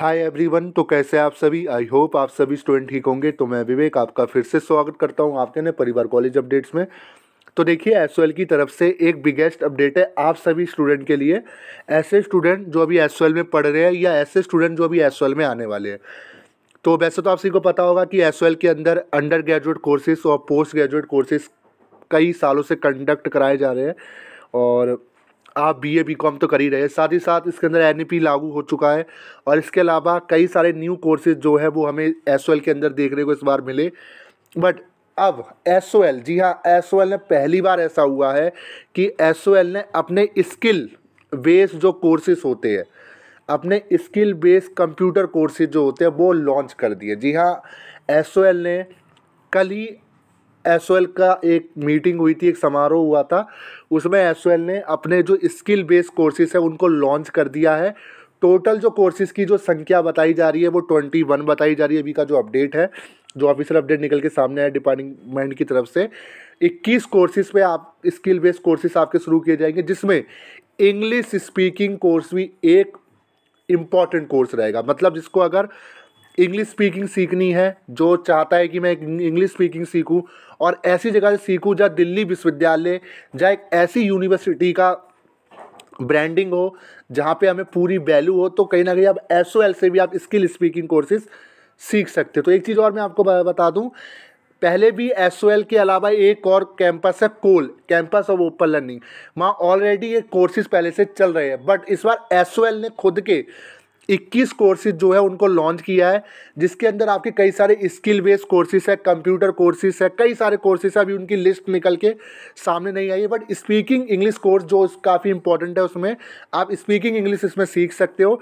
hi everyone तो कैसे आप सभी आई होप आप सभी स्टूडेंट ठीक होंगे तो मैं विवेक आपका फिर से स्वागत करता हूं आपके नए परिवार कॉलेज अपडेट्स में तो देखिए एस की तरफ से एक बिगेस्ट अपडेट है आप सभी स्टूडेंट के लिए ऐसे स्टूडेंट जो अभी एस में पढ़ रहे हैं या ऐसे स्टूडेंट जो अभी एस में आने वाले हैं तो वैसे तो आप सभी को पता होगा कि एस के अंदर अंडर ग्रेजुएट कोर्सेज और पोस्ट ग्रेजुएट कोर्सेज कई सालों से कंडक्ट कराए जा रहे हैं और आप बी ए बी कॉम तो कर ही रहे हैं साथ ही साथ इसके अंदर एन e लागू हो चुका है और इसके अलावा कई सारे न्यू कोर्सेज जो है वो हमें एस के अंदर देखने को इस बार मिले बट अब एस जी हाँ एस ने पहली बार ऐसा हुआ है कि एस ने अपने स्किल बेस जो कोर्सेज होते हैं अपने स्किल बेस कंप्यूटर कोर्सेज जो होते हैं वो लॉन्च कर दिए जी हाँ एस ने कल ही एस का एक मीटिंग हुई थी एक समारोह हुआ था उसमें एस ने अपने जो स्किल बेस्ड कोर्सेज हैं उनको लॉन्च कर दिया है टोटल जो कोर्सेज़ की जो संख्या बताई जा रही है वो ट्वेंटी वन बताई जा रही है अभी का जो अपडेट है जो ऑफिसर अपडेट निकल के सामने आया डिपार्टमेंट की तरफ से इक्कीस कोर्सेज़ पे आप स्किल बेस्ड कोर्सेज़ आपके शुरू किए जाएंगे जिसमें इंग्लिश स्पीकिंग कोर्स भी एक इम्पॉर्टेंट कोर्स रहेगा मतलब जिसको अगर इंग्लिश स्पीकिंग सीखनी है जो चाहता है कि मैं इंग्लिश स्पीकिंग सीखूं और ऐसी जगह से सीखूं जहाँ दिल्ली विश्वविद्यालय जहाँ एक ऐसी यूनिवर्सिटी का ब्रांडिंग हो जहाँ पे हमें पूरी वैल्यू हो तो कहीं ना कहीं आप एस से भी आप स्किल स्पीकिंग कोर्सेज सीख सकते हैं तो एक चीज़ और मैं आपको बता दूँ पहले भी एस के अलावा एक और कैंपस है called campus of open learning वहाँ ऑलरेडी ये कोर्सेज पहले से चल रहे हैं बट इस बार एस ने खुद के 21 कोर्सेज जो है उनको लॉन्च किया है जिसके अंदर आपके कई सारे स्किल बेस्ड कोर्सेज है कंप्यूटर कोर्सेज है कई सारे कोर्सेज है अभी उनकी लिस्ट निकल के सामने नहीं आई है बट स्पीकिंग इंग्लिश कोर्स जो काफ़ी इंपॉर्टेंट है उसमें आप स्पीकिंग इंग्लिश इसमें सीख सकते हो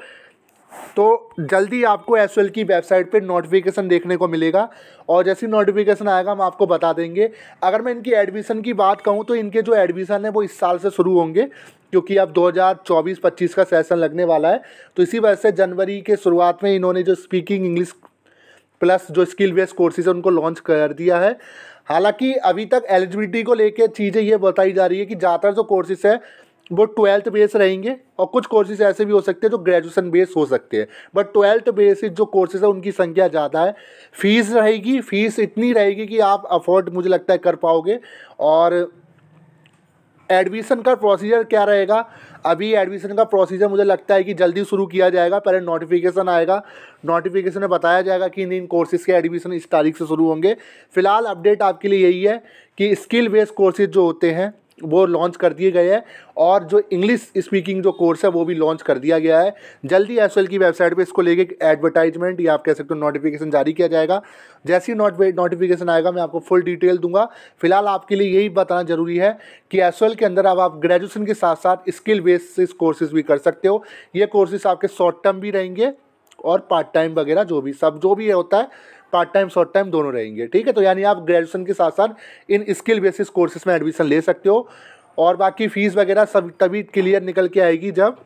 तो जल्दी आपको एस की वेबसाइट पे नोटिफिकेशन देखने को मिलेगा और जैसे ही नोटिफिकेशन आएगा हम आपको बता देंगे अगर मैं इनकी एडमिशन की बात कहूँ तो इनके जो एडमिशन है वो इस साल से शुरू होंगे क्योंकि अब 2024-25 का सेशन लगने वाला है तो इसी वजह से जनवरी के शुरुआत में इन्होंने जो स्पीकिंग इंग्लिश प्लस जो स्किल बेस्ड कोर्सेज है उनको लॉन्च कर दिया है हालांकि अभी तक एलिजिबिलिटी को लेकर चीज़ें ये बताई जा रही है कि ज़्यादातर जो कोर्सेज है वो ट्वेल्थ बेस रहेंगे और कुछ कोर्सेज ऐसे भी हो सकते हैं जो ग्रेजुएशन बेस हो सकते हैं बट ट्वेल्थ बेसिस जो कोर्सेज है उनकी संख्या ज़्यादा है फीस रहेगी फीस इतनी रहेगी कि आप अफोर्ड मुझे लगता है कर पाओगे और एडमिशन का प्रोसीजर क्या रहेगा अभी एडमिशन का प्रोसीजर मुझे लगता है कि जल्दी शुरू किया जाएगा पहले नोटिफिकेशन आएगा नोटिफिकेशन में बताया जाएगा कि इन इन कोर्सेज़ के एडमिशन इस तारीख से शुरू होंगे फिलहाल अपडेट आपके लिए यही है कि स्किल बेस्ड कोर्सेज जो होते हैं वो लॉन्च कर दिए गए हैं और जो इंग्लिश स्पीकिंग जो कोर्स है वो भी लॉन्च कर दिया गया है जल्दी एस की वेबसाइट पे इसको लेके एडवर्टाइजमेंट या आप कह सकते हो नोटिफिकेशन जारी किया जाएगा जैसे ही नोटिफिकेशन आएगा मैं आपको फुल डिटेल दूंगा फिलहाल आपके लिए यही बताना जरूरी है कि एस के अंदर अब आप ग्रेजुएसन के साथ साथ स्किल बेसिस कोर्सेज भी कर सकते हो ये कोर्सेज आपके शॉर्ट टर्म भी रहेंगे और पार्ट टाइम वगैरह जो भी सब जो भी होता है पार्ट टाइम शॉर्ट टाइम दोनों रहेंगे ठीक है तो यानी आप ग्रेजुएशन के साथ साथ इन स्किल बेसिस कोर्सेज में एडमिशन ले सकते हो और बाकी फ़ीस वगैरह सब तभी क्लियर निकल के आएगी जब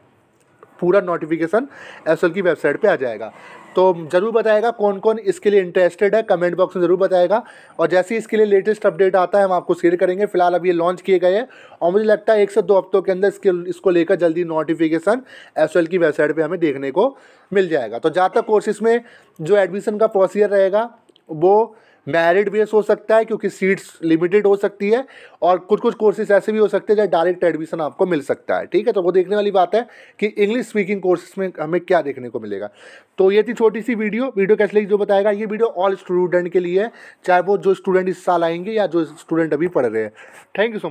पूरा नोटिफिकेशन एस की वेबसाइट पर आ जाएगा तो ज़रूर बताएगा कौन कौन इसके लिए इंटरेस्टेड है कमेंट बॉक्स में ज़रूर बताएगा और जैसे ही इसके लिए लेटेस्ट अपडेट आता है हम आपको शेयर करेंगे फिलहाल अब ये लॉन्च किए गए हैं और मुझे लगता है एक से दो हफ्तों के अंदर इसके इसको लेकर जल्दी नोटिफिकेशन एस की वेबसाइट पर हमें देखने को मिल जाएगा तो ज़्यादातर कोर्सेज में जो एडमिशन का प्रोसीजर रहेगा वो मैरिट बेस हो सकता है क्योंकि सीट्स लिमिटेड हो सकती है और कुछ कुछ कोर्सेज ऐसे भी हो सकते हैं जहाँ डायरेक्ट एडमिशन आपको मिल सकता है ठीक है तो वो देखने वाली बात है कि इंग्लिश स्पीकिंग कोर्सेज में हमें क्या देखने को मिलेगा तो ये थी छोटी सी वीडियो वीडियो कैसे लगी जो बताएगा ये वीडियो ऑल स्टूडेंट के लिए चाहे वो जो स्टूडेंट इस साल आएंगे या जो स्टूडेंट अभी पढ़ रहे हैं थैंक यू सो मच